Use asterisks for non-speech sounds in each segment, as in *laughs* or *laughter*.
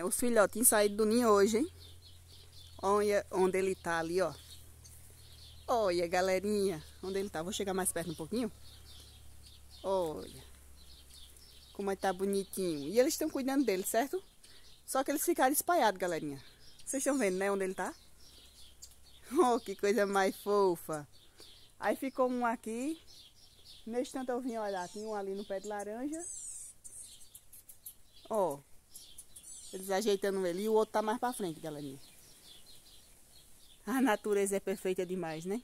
É Os filhotinhos saíram do ninho hoje, hein? Olha onde ele tá ali, ó. Olha, galerinha, onde ele tá. Vou chegar mais perto um pouquinho. Olha. Como ele tá bonitinho. E eles estão cuidando dele, certo? Só que eles ficaram espalhados, galerinha. Vocês estão vendo, né, onde ele tá? *laughs* Oh, que coisa mais fofa. Aí ficou um aqui. neste tanto eu vim olhar, tinha um ali no pé de laranja. Ó. Oh. Eles ajeitando ele e o outro tá mais pra frente, galerinha. A natureza é perfeita demais, né?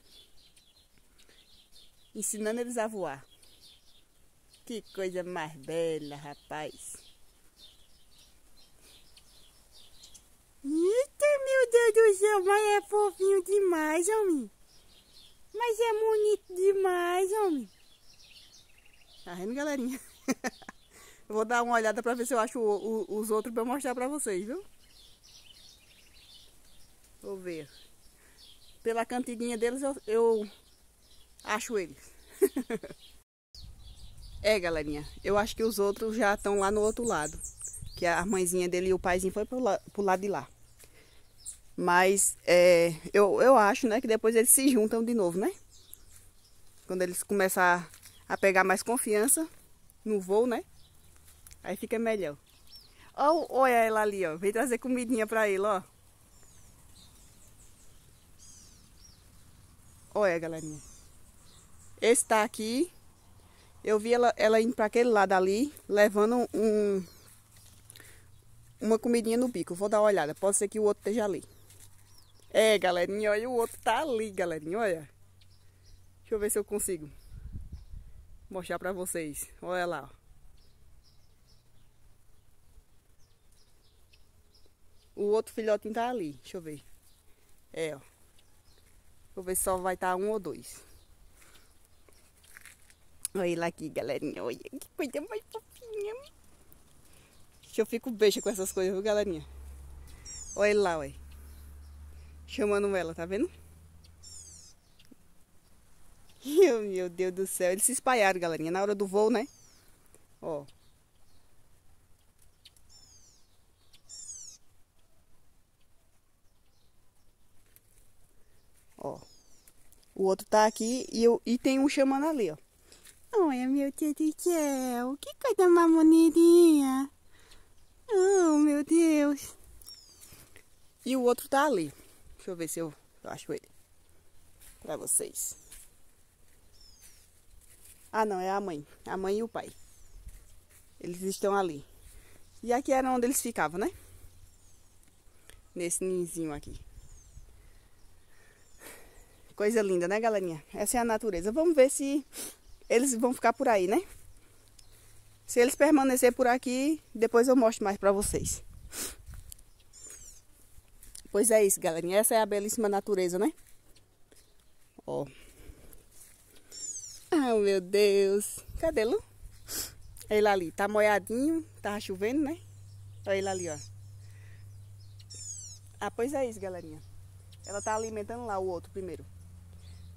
Ensinando eles a voar. Que coisa mais bela, rapaz. Eita, meu Deus do céu, mas é fofinho demais, homem. Mas é bonito demais, homem. Tá vendo, galerinha? *laughs* Eu vou dar uma olhada para ver se eu acho o, o, os outros para mostrar para vocês, viu? Vou ver. Pela cantiguinha deles eu, eu acho eles. *laughs* é, galerinha, eu acho que os outros já estão lá no outro lado. Que a mãezinha dele e o paizinho foi pro, la, pro lado de lá. Mas é, eu, eu acho, né, que depois eles se juntam de novo, né? Quando eles começar a pegar mais confiança no voo, né? Aí fica melhor. olha ela ali, ó. Vem trazer comidinha pra ele, ó. Olha, galerinha. Esse tá aqui. Eu vi ela, ela indo pra aquele lado ali, levando um... Uma comidinha no bico. Vou dar uma olhada. Pode ser que o outro esteja ali. É, galerinha, olha, o outro tá ali, galerinha, olha. Deixa eu ver se eu consigo mostrar pra vocês. Olha lá, ó. O outro filhotinho tá ali. Deixa eu ver. É, ó. Vou ver se só vai estar tá um ou dois. Olha ele aqui, galerinha. Olha que coisa mais fofinha. Que eu fico beijo com essas coisas, viu, galerinha? Olha ele lá, olha. Chamando ela, tá vendo? *laughs* Meu Deus do céu. Eles se espalharam, galerinha. Na hora do voo, né? Ó. Ó. O outro tá aqui e, eu, e tem um chamando ali, ó. Olha, meu tio do céu. Que coisa mais bonitinha. Oh, meu Deus. E o outro tá ali. Deixa eu ver se eu, eu acho ele. Pra vocês. Ah, não. É a mãe. A mãe e o pai. Eles estão ali. E aqui era onde eles ficavam, né? Nesse ninzinho aqui. Coisa linda, né, galerinha? Essa é a natureza. Vamos ver se eles vão ficar por aí, né? Se eles permanecer por aqui, depois eu mostro mais para vocês. Pois é isso, galerinha. Essa é a belíssima natureza, né? Ó. Ah, oh, meu Deus. Cadê Lu? Ele ali. Tá molhadinho. Tava tá chovendo, né? Olha ele ali, ó. Ah, pois é isso, galerinha. Ela tá alimentando lá o outro primeiro.